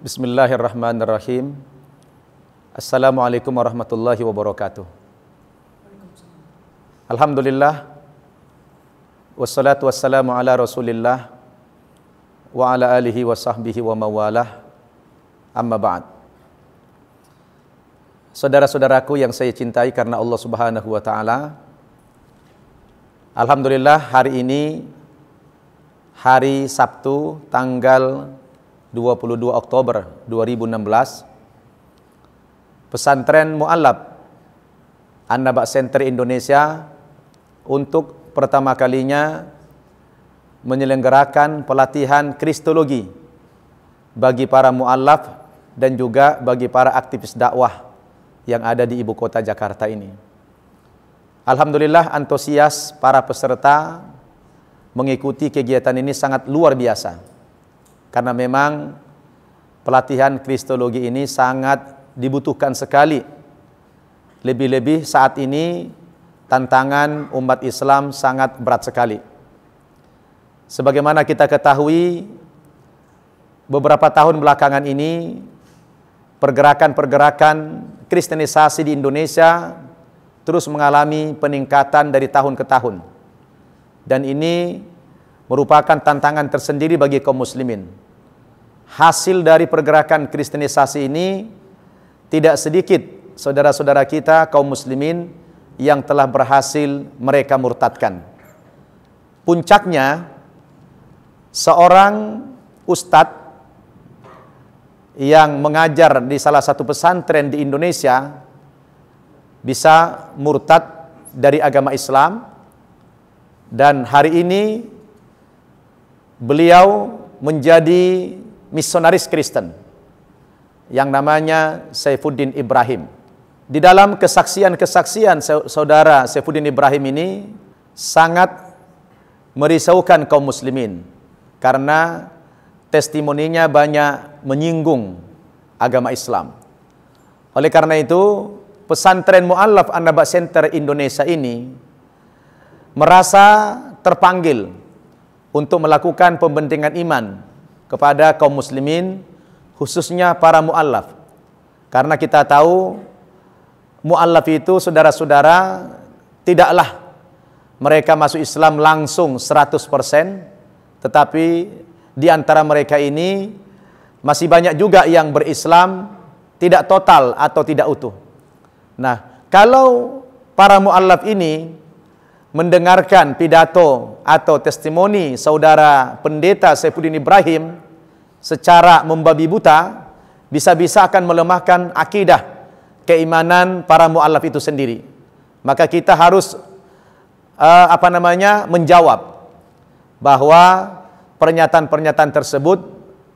Bismillahirrahmanirrahim. Assalamualaikum warahmatullahi wabarakatuh. Alhamdulillah. Wassalatu wassalamu ala rasulillah. Wa ala alihi wa sahbihi wa mawalah. Amma ba'd. Saudara-saudaraku yang saya cintai karena Allah subhanahu wa ta'ala. Alhamdulillah hari ini hari Sabtu tanggal 22 Oktober 2016 Pesantren Mu'alab Anabak Center Indonesia untuk pertama kalinya menyelenggarakan pelatihan kristologi bagi para mu'alaf dan juga bagi para aktivis dakwah yang ada di ibu kota Jakarta ini. Alhamdulillah antusias para peserta mengikuti kegiatan ini sangat luar biasa karena memang pelatihan kristologi ini sangat dibutuhkan sekali. Lebih-lebih saat ini tantangan umat Islam sangat berat sekali. Sebagaimana kita ketahui, beberapa tahun belakangan ini pergerakan-pergerakan kristenisasi di Indonesia terus mengalami peningkatan dari tahun ke tahun. Dan ini merupakan tantangan tersendiri bagi kaum muslimin. Hasil dari pergerakan kristenisasi ini tidak sedikit saudara-saudara kita kaum muslimin yang telah berhasil mereka murtadkan. Puncaknya seorang ustadz yang mengajar di salah satu pesantren di Indonesia bisa murtad dari agama Islam dan hari ini beliau menjadi misionaris Kristen yang namanya Saifuddin Ibrahim. Di dalam kesaksian-kesaksian saudara Saifuddin Ibrahim ini sangat merisaukan kaum muslimin karena testimoninya banyak menyinggung agama Islam. Oleh karena itu, pesantren Mu'allaf Anabak Center Indonesia ini merasa terpanggil untuk melakukan pembentingan iman kepada kaum muslimin khususnya para muallaf. Karena kita tahu muallaf itu saudara-saudara tidaklah mereka masuk Islam langsung 100% tetapi di antara mereka ini masih banyak juga yang berislam tidak total atau tidak utuh. Nah, kalau para muallaf ini mendengarkan pidato atau testimoni saudara pendeta Saifuddin Ibrahim secara membabi buta bisa-bisa akan melemahkan akidah keimanan para mualaf itu sendiri. Maka kita harus uh, apa namanya menjawab bahwa pernyataan-pernyataan tersebut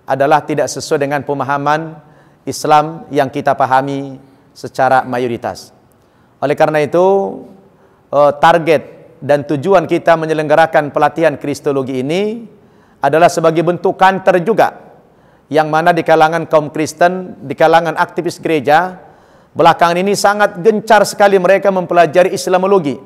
adalah tidak sesuai dengan pemahaman Islam yang kita pahami secara mayoritas. Oleh karena itu, eh, target dan tujuan kita menyelenggarakan pelatihan kristologi ini adalah sebagai bentuk kanter juga yang mana di kalangan kaum Kristen, di kalangan aktivis gereja belakangan ini sangat gencar sekali mereka mempelajari Islamologi,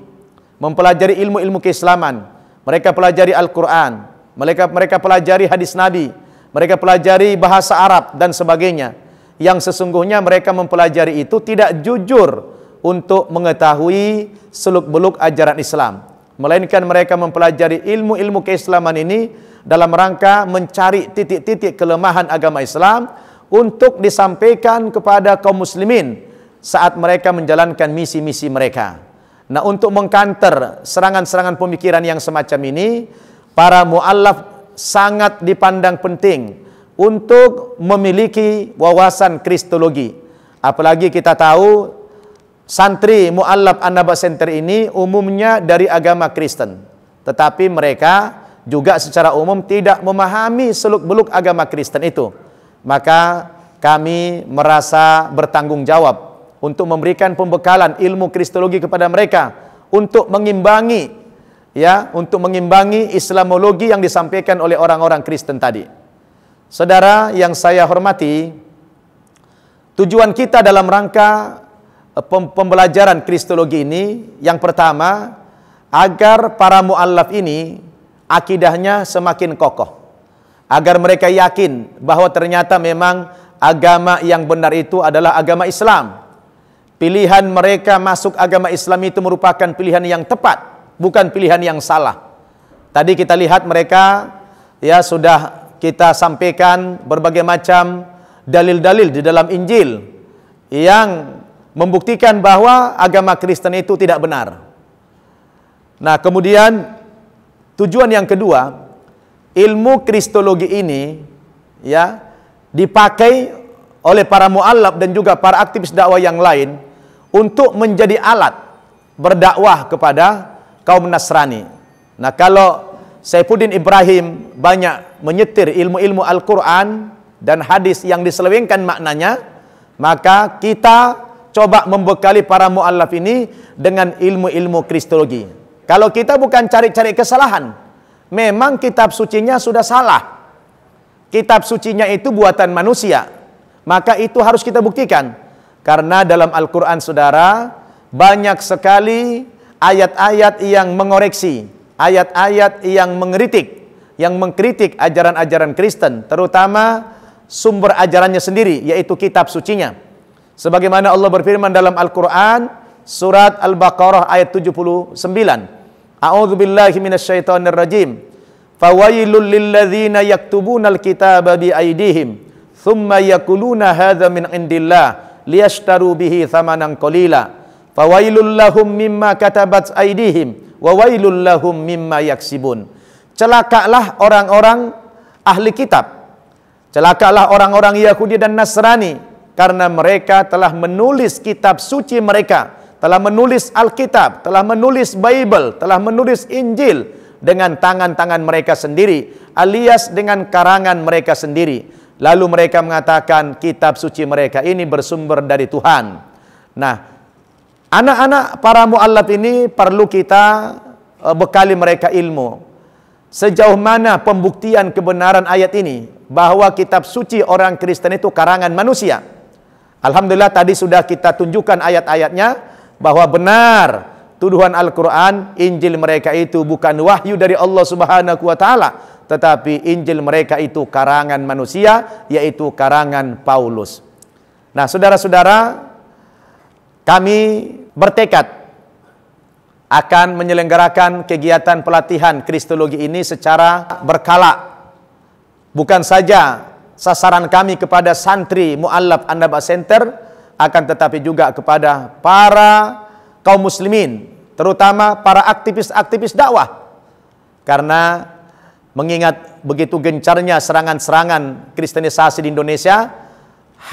mempelajari ilmu-ilmu keislaman, mereka pelajari Al-Qur'an, mereka mereka pelajari hadis Nabi, mereka pelajari bahasa Arab dan sebagainya. Yang sesungguhnya mereka mempelajari itu tidak jujur untuk mengetahui seluk-beluk ajaran Islam melainkan mereka mempelajari ilmu-ilmu keislaman ini dalam rangka mencari titik-titik kelemahan agama Islam untuk disampaikan kepada kaum muslimin saat mereka menjalankan misi-misi mereka. Nah, untuk mengkanter serangan-serangan pemikiran yang semacam ini, para muallaf sangat dipandang penting untuk memiliki wawasan kristologi. Apalagi kita tahu Santri Mu'allab an Center ini umumnya dari agama Kristen. Tetapi mereka juga secara umum tidak memahami seluk-beluk agama Kristen itu. Maka kami merasa bertanggung jawab untuk memberikan pembekalan ilmu kristologi kepada mereka untuk mengimbangi ya, untuk mengimbangi islamologi yang disampaikan oleh orang-orang Kristen tadi. Saudara yang saya hormati, tujuan kita dalam rangka Eh, pembelajaran kristologi ini yang pertama agar para muallaf ini akidahnya semakin kokoh agar mereka yakin bahwa ternyata memang agama yang benar itu adalah agama Islam. Pilihan mereka masuk agama Islam itu merupakan pilihan yang tepat, bukan pilihan yang salah. Tadi kita lihat mereka ya sudah kita sampaikan berbagai macam dalil-dalil di dalam Injil yang membuktikan bahwa agama Kristen itu tidak benar. Nah, kemudian tujuan yang kedua, ilmu kristologi ini ya dipakai oleh para mualaf dan juga para aktivis dakwah yang lain untuk menjadi alat berdakwah kepada kaum Nasrani. Nah, kalau Saifuddin Ibrahim banyak menyetir ilmu-ilmu Al-Qur'an dan hadis yang diselewengkan maknanya, maka kita coba membekali para mu'allaf ini dengan ilmu-ilmu kristologi. Kalau kita bukan cari-cari kesalahan, memang kitab sucinya sudah salah. Kitab sucinya itu buatan manusia. Maka itu harus kita buktikan. Karena dalam Al-Quran saudara, banyak sekali ayat-ayat yang mengoreksi, ayat-ayat yang mengkritik, yang mengkritik ajaran-ajaran Kristen, terutama sumber ajarannya sendiri, yaitu kitab sucinya. nya Sebagaimana Allah berfirman dalam Al-Quran, surat Al-Baqarah ayat 79. A'udzu billahi minasyaitonir rajim. Fawailul lilladzina yaktubunal kitaba bi aydihim thumma yakuluna hadza min indillah liyashtaru bihi thamanan qalila. Fawailul lahum mimma katabat aydihim wa lahum mimma yaksibun. Celakalah orang-orang ahli kitab. Celakalah orang-orang Yahudi dan Nasrani karena mereka telah menulis kitab suci mereka, telah menulis Alkitab, telah menulis Bible, telah menulis Injil dengan tangan-tangan mereka sendiri, alias dengan karangan mereka sendiri. Lalu mereka mengatakan kitab suci mereka ini bersumber dari Tuhan. Nah, anak-anak para muallaf ini perlu kita eh, bekali mereka ilmu. Sejauh mana pembuktian kebenaran ayat ini bahwa kitab suci orang Kristen itu karangan manusia? Alhamdulillah tadi sudah kita tunjukkan ayat-ayatnya bahwa benar tuduhan Al-Qur'an Injil mereka itu bukan wahyu dari Allah Subhanahu wa taala tetapi Injil mereka itu karangan manusia yaitu karangan Paulus. Nah, saudara-saudara, kami bertekad akan menyelenggarakan kegiatan pelatihan kristologi ini secara berkala. Bukan saja sasaran kami kepada santri Mu'allab Andaba Center akan tetapi juga kepada para kaum muslimin terutama para aktivis-aktivis dakwah karena mengingat begitu gencarnya serangan-serangan kristenisasi di Indonesia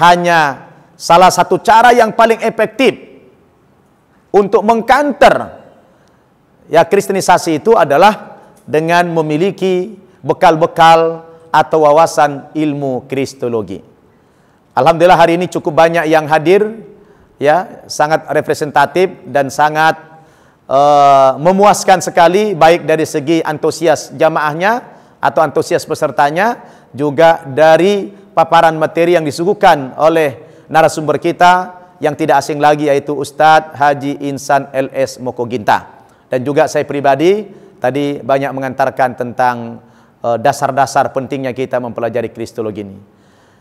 hanya salah satu cara yang paling efektif untuk mengkanter ya kristenisasi itu adalah dengan memiliki bekal-bekal atau wawasan ilmu kristologi. Alhamdulillah hari ini cukup banyak yang hadir ya, sangat representatif dan sangat uh, memuaskan sekali baik dari segi antusias jamaahnya atau antusias pesertanya juga dari paparan materi yang disuguhkan oleh narasumber kita yang tidak asing lagi yaitu Ustadz Haji Insan LS Mokoginta. Dan juga saya pribadi tadi banyak mengantarkan tentang Eh, dasar-dasar pentingnya kita mempelajari kristologi ini.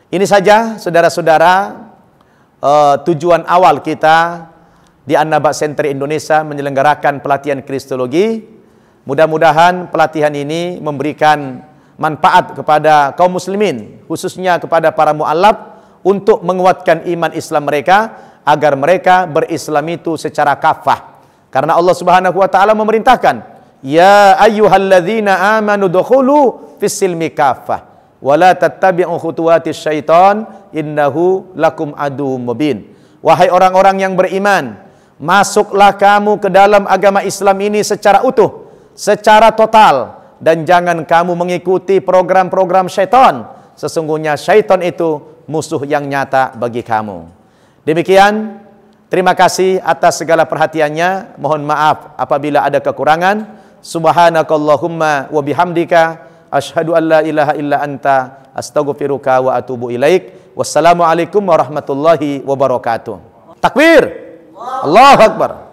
Ini saja saudara-saudara eh, tujuan awal kita di Annabak Center Indonesia menyelenggarakan pelatihan kristologi. Mudah-mudahan pelatihan ini memberikan manfaat kepada kaum muslimin, khususnya kepada para mualaf untuk menguatkan iman Islam mereka agar mereka berislam itu secara kafah. Karena Allah Subhanahu wa taala memerintahkan Ya ayyuhalladzina amanu dukhulu fis-silmi kaffah wa la tattabi'u khutuwatis syaitan innahu lakum aduwwum mubin. Wahai orang-orang yang beriman, masuklah kamu ke dalam agama Islam ini secara utuh, secara total dan jangan kamu mengikuti program-program syaitan. Sesungguhnya syaitan itu musuh yang nyata bagi kamu. Demikian, terima kasih atas segala perhatiannya. Mohon maaf apabila ada kekurangan subhanakallahumma wa bihamdika asyhadu an la ilaha illa anta astaghfiruka wa atubu ilaik wassalamu alaikum warahmatullahi wabarakatuh takbir Allahu akbar